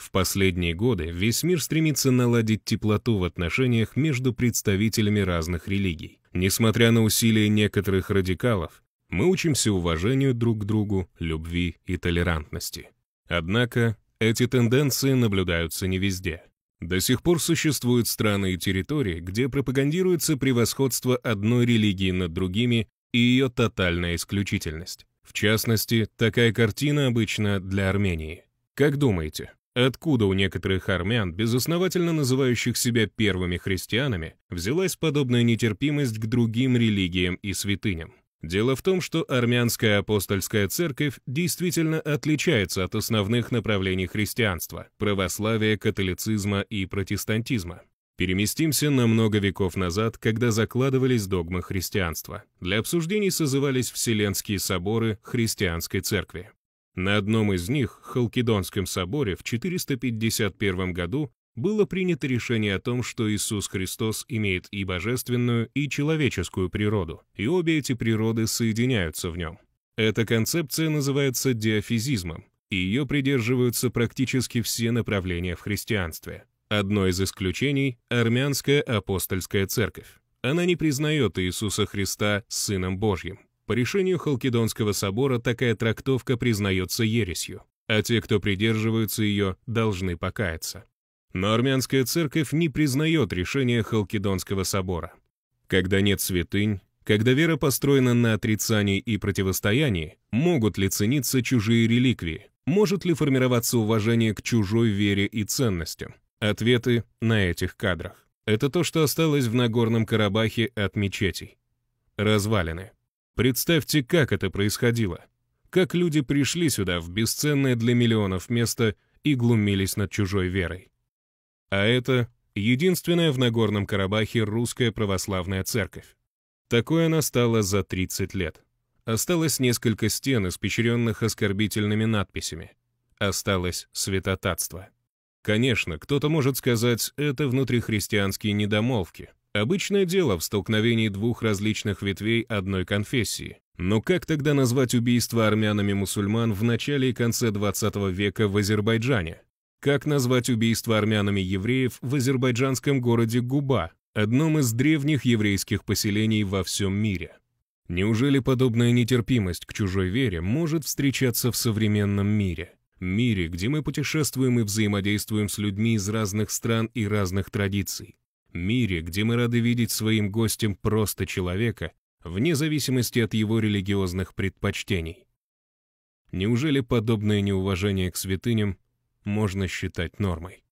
В последние годы весь мир стремится наладить теплоту в отношениях между представителями разных религий. Несмотря на усилия некоторых радикалов, мы учимся уважению друг к другу, любви и толерантности. Однако эти тенденции наблюдаются не везде. До сих пор существуют страны и территории, где пропагандируется превосходство одной религии над другими и ее тотальная исключительность. В частности, такая картина обычно для Армении. Как думаете, Откуда у некоторых армян, безосновательно называющих себя первыми христианами, взялась подобная нетерпимость к другим религиям и святыням? Дело в том, что армянская апостольская церковь действительно отличается от основных направлений христианства – православия, католицизма и протестантизма. Переместимся на много веков назад, когда закладывались догмы христианства. Для обсуждений созывались Вселенские соборы христианской церкви. На одном из них, Халкидонском соборе, в 451 году было принято решение о том, что Иисус Христос имеет и божественную, и человеческую природу, и обе эти природы соединяются в нем. Эта концепция называется диафизизмом, и ее придерживаются практически все направления в христианстве. Одно из исключений – армянская апостольская церковь. Она не признает Иисуса Христа Сыном Божьим. По решению Халкидонского собора такая трактовка признается ересью, а те, кто придерживаются ее, должны покаяться. Но армянская церковь не признает решение Халкидонского собора. Когда нет святынь, когда вера построена на отрицании и противостоянии, могут ли цениться чужие реликвии? Может ли формироваться уважение к чужой вере и ценностям? Ответы на этих кадрах. Это то, что осталось в Нагорном Карабахе от мечетей. Развалины. Представьте, как это происходило. Как люди пришли сюда, в бесценное для миллионов место, и глумились над чужой верой. А это единственная в Нагорном Карабахе русская православная церковь. Такой она стала за 30 лет. Осталось несколько стен, испещренных оскорбительными надписями. Осталось святотатство. Конечно, кто-то может сказать, это внутрихристианские недомолвки — Обычное дело в столкновении двух различных ветвей одной конфессии. Но как тогда назвать убийство армянами мусульман в начале и конце 20 века в Азербайджане? Как назвать убийство армянами евреев в азербайджанском городе Губа, одном из древних еврейских поселений во всем мире? Неужели подобная нетерпимость к чужой вере может встречаться в современном мире? Мире, где мы путешествуем и взаимодействуем с людьми из разных стран и разных традиций мире, где мы рады видеть своим гостем просто человека, вне зависимости от его религиозных предпочтений. Неужели подобное неуважение к святыням можно считать нормой?